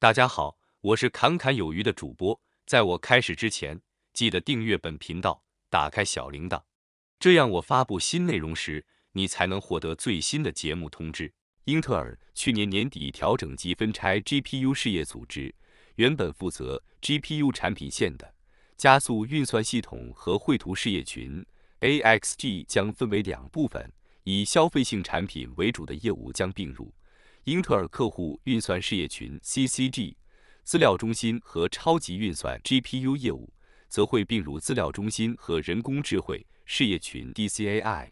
大家好，我是侃侃有余的主播。在我开始之前，记得订阅本频道，打开小铃铛，这样我发布新内容时，你才能获得最新的节目通知。英特尔去年年底调整及分拆 GPU 事业组织，原本负责 GPU 产品线的加速运算系统和绘图事业群 AXG 将分为两部分，以消费性产品为主的业务将并入。英特尔客户运算事业群 （CCG） 资料中心和超级运算 GPU 业务，则会并入资料中心和人工智慧事业群 （DCAI）。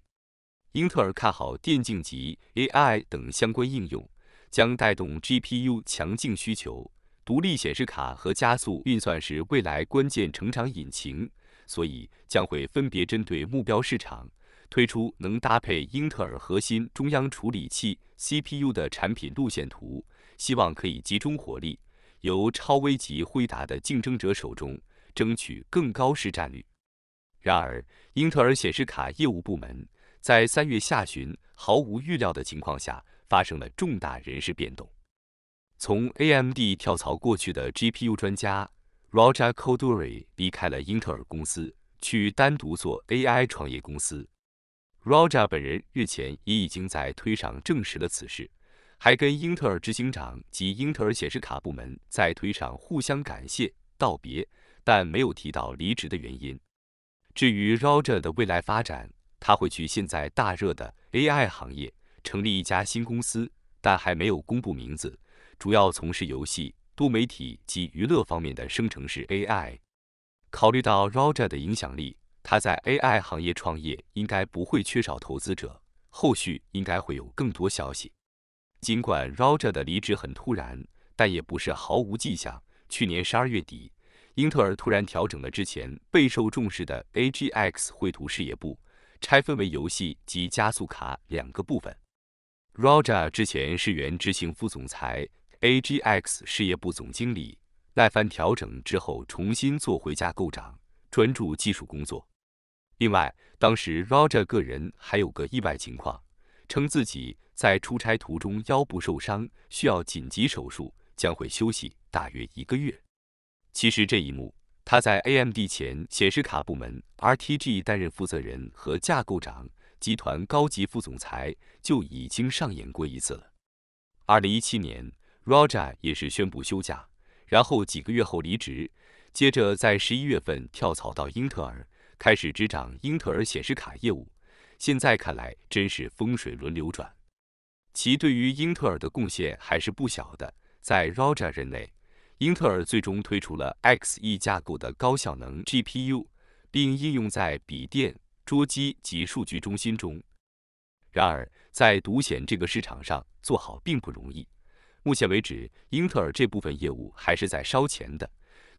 英特尔看好电竞级 AI 等相关应用，将带动 GPU 强劲需求。独立显示卡和加速运算是未来关键成长引擎，所以将会分别针对目标市场推出能搭配英特尔核心中央处理器。CPU 的产品路线图，希望可以集中火力，由超微级辉达的竞争者手中争取更高市占率。然而，英特尔显示卡业务部门在三月下旬毫无预料的情况下发生了重大人事变动，从 AMD 跳槽过去的 GPU 专家 r g j a c o d u r i 离开了英特尔公司，去单独做 AI 创业公司。r o j a 本人日前也已经在推上证实了此事，还跟英特尔执行长及英特尔显示卡部门在推上互相感谢道别，但没有提到离职的原因。至于 r o j a 的未来发展，他会去现在大热的 AI 行业成立一家新公司，但还没有公布名字，主要从事游戏、多媒体及娱乐方面的生成式 AI。考虑到 r o j a 的影响力。他在 A I 行业创业，应该不会缺少投资者。后续应该会有更多消息。尽管 Roger 的离职很突然，但也不是毫无迹象。去年十二月底，英特尔突然调整了之前备受重视的 A G X 绘图事业部，拆分为游戏及加速卡两个部分。Roger 之前是原执行副总裁、A G X 事业部总经理，那番调整之后，重新做回架构长，专注技术工作。另外，当时 Roger 个人还有个意外情况，称自己在出差途中腰部受伤，需要紧急手术，将会休息大约一个月。其实这一幕，他在 AMD 前显示卡部门 RTG 担任负责人和架构长，集团高级副总裁就已经上演过一次了。二零一七年，Roger 也是宣布休假，然后几个月后离职，接着在十一月份跳槽到英特尔。开始执掌英特尔显示卡业务，现在看来真是风水轮流转，其对于英特尔的贡献还是不小的。在 Roger 任内，英特尔最终推出了 Xe 架构的高效能 GPU，并应用在笔电、桌机及数据中心中。然而，在独显这个市场上做好并不容易。目前为止，英特尔这部分业务还是在烧钱的。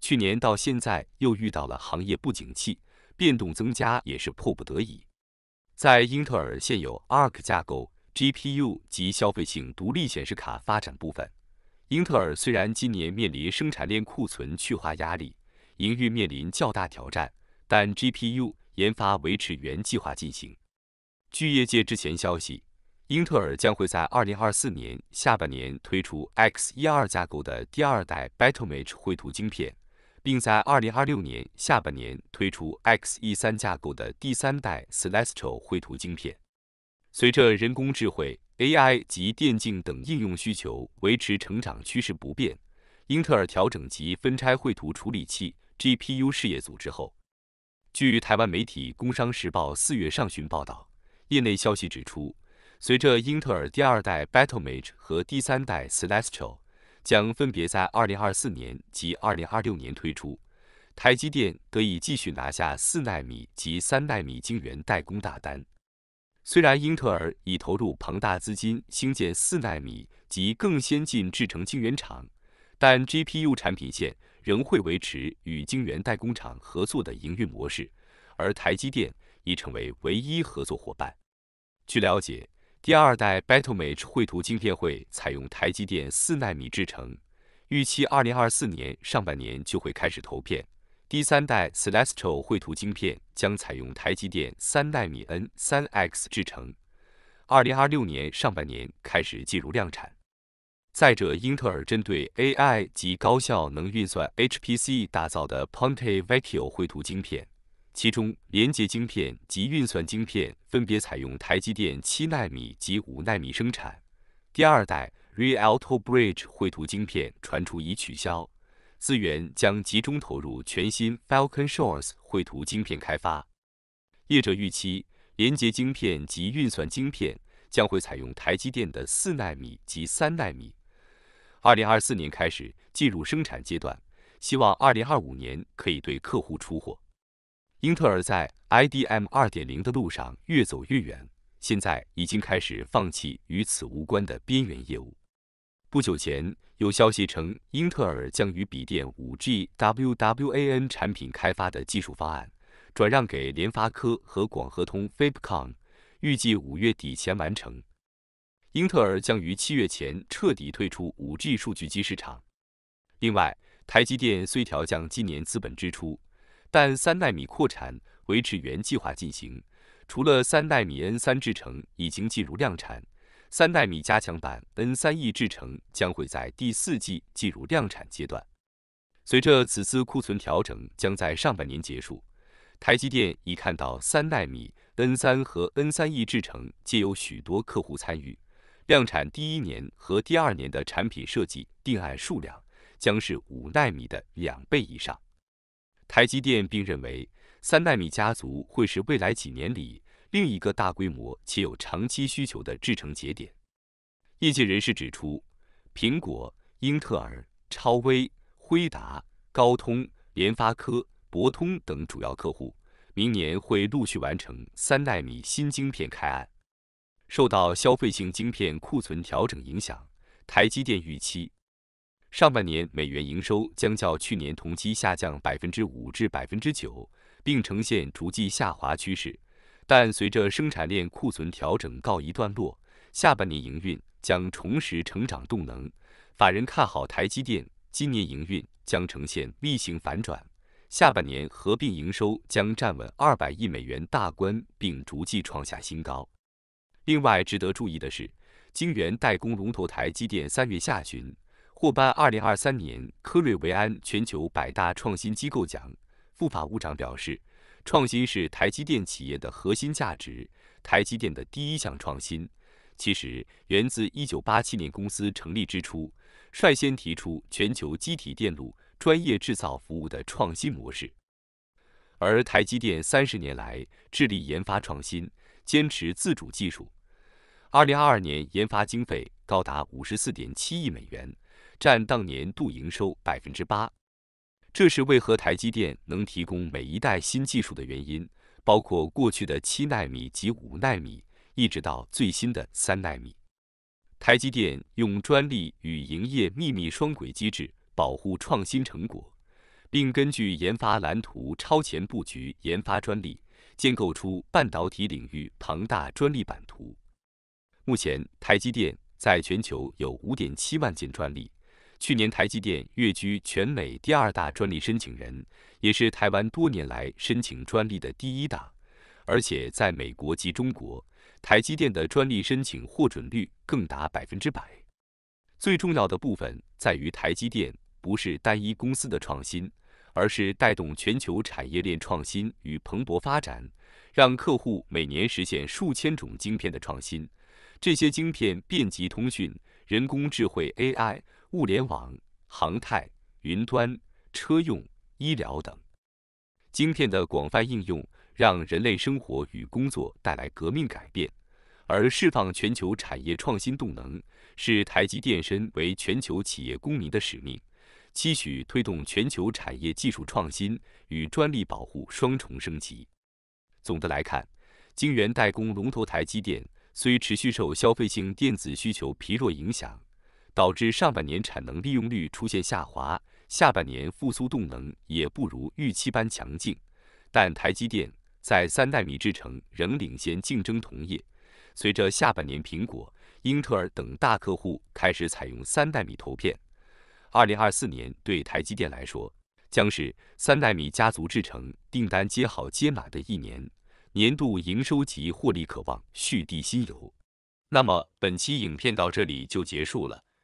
去年到现在，又遇到了行业不景气。变动增加也是迫不得已。在英特尔现有 Arc 架构 GPU 及消费性独立显示卡发展部分，英特尔虽然今年面临生产链库存去化压力，营运面临较大挑战，但 GPU 研发维持原计划进行。据业界之前消息，英特尔将会在二零二四年下半年推出 X 一二架构的第二代 Battle m a g e 绘图晶片。并在2026年下半年推出 Xe3 架构的第三代 c e l e s t i a l 绘图晶片。随着人工智慧、AI 及电竞等应用需求维持成长趋势不变，英特尔调整及分拆绘图处理器 GPU 事业组织后，据台湾媒体《工商时报》四月上旬报道，业内消息指出，随着英特尔第二代 Battle m a g e 和第三代 c e l e s t i a l 将分别在2024年及2026年推出。台积电得以继续拿下4纳米及3纳米晶圆代工大单。虽然英特尔已投入庞大资金兴建4纳米及更先进制程晶圆厂，但 GPU 产品线仍会维持与晶圆代工厂合作的营运模式，而台积电已成为唯一合作伙伴。据了解。第二代 b a t t l e m a g e 绘图晶片会采用台积电四纳米制程，预期二零二四年上半年就会开始投片。第三代 Celestial 绘图晶片将采用台积电三纳米 N3X 制程，二零二六年上半年开始进入量产。再者，英特尔针对 AI 及高效能运算 HPC 打造的 Ponte Vecchio 绘图晶片。其中，连接晶片及运算晶片分别采用台积电七纳米及五纳米生产。第二代 Realto Bridge 绘图晶片传出已取消，资源将集中投入全新 FalconShores 绘图晶片开发。业者预期，连接晶片及运算晶片将会采用台积电的四纳米及三纳米，二零二四年开始进入生产阶段，希望二零二五年可以对客户出货。英特尔在 IDM 2.0的路上越走越远，现在已经开始放弃与此无关的边缘业务。不久前，有消息称，英特尔将与笔电 5G WWAN 产品开发的技术方案转让给联发科和广和通 f a p e c o n 预计五月底前完成。英特尔将于七月前彻底退出 5G 数据机市场。另外，台积电虽调降今年资本支出。但三纳米扩产维持原计划进行。除了三纳米 N 三制程已经进入量产，三纳米加强版 N 三 E 制程将会在第四季进入量产阶段。随着此次库存调整将在上半年结束，台积电已看到三纳米 N 三和 N 三 E 制程皆有许多客户参与。量产第一年和第二年的产品设计定案数量将是五纳米的两倍以上。台积电并认为，三纳米家族会是未来几年里另一个大规模且有长期需求的制程节点。业界人士指出，苹果、英特尔、超威、辉达、高通、联发科、博通等主要客户，明年会陆续完成三纳米新晶片开案。受到消费性晶片库存调整影响，台积电预期。上半年美元营收将较去年同期下降百分之五至百分之九，并呈现逐季下滑趋势。但随着生产链库存调整告一段落，下半年营运将重拾成长动能。法人看好台积电今年营运将呈现逆性反转，下半年合并营收将站稳二百亿美元大关，并逐季创下新高。另外，值得注意的是，晶圆代工龙头台积电三月下旬。获颁二零二三年科瑞维安全球百大创新机构奖。副法务长表示，创新是台积电企业的核心价值。台积电的第一项创新，其实源自一九八七年公司成立之初，率先提出全球基体电路专业制造服务的创新模式。而台积电三十年来致力研发创新，坚持自主技术。二零二二年研发经费高达五十四点七亿美元。占当年度营收百分之八，这是为何台积电能提供每一代新技术的原因，包括过去的七纳米及五纳米，一直到最新的三纳米。台积电用专利与营业秘密双轨机制保护创新成果，并根据研发蓝图超前布局研发专利，建构出半导体领域庞大专利版图。目前，台积电在全球有五点七万件专利。去年，台积电跃居全美第二大专利申请人，也是台湾多年来申请专利的第一大。而且在美国及中国，台积电的专利申请获准率更达百分之百。最重要的部分在于，台积电不是单一公司的创新，而是带动全球产业链创新与蓬勃发展，让客户每年实现数千种晶片的创新。这些晶片遍及通讯、人工智能 AI。物联网、航太、云端、车用、医疗等晶片的广泛应用，让人类生活与工作带来革命改变，而释放全球产业创新动能，是台积电身为全球企业公民的使命，期许推动全球产业技术创新与专利保护双重升级。总的来看，晶圆代工龙头台积电虽持续受消费性电子需求疲弱影响。导致上半年产能利用率出现下滑，下半年复苏动能也不如预期般强劲。但台积电在三纳米制程仍领先竞争同业。随着下半年苹果、英特尔等大客户开始采用三纳米投片，二零二四年对台积电来说将是三纳米家族制程订单接好接满的一年，年度营收及获利可望续地新油。那么本期影片到这里就结束了。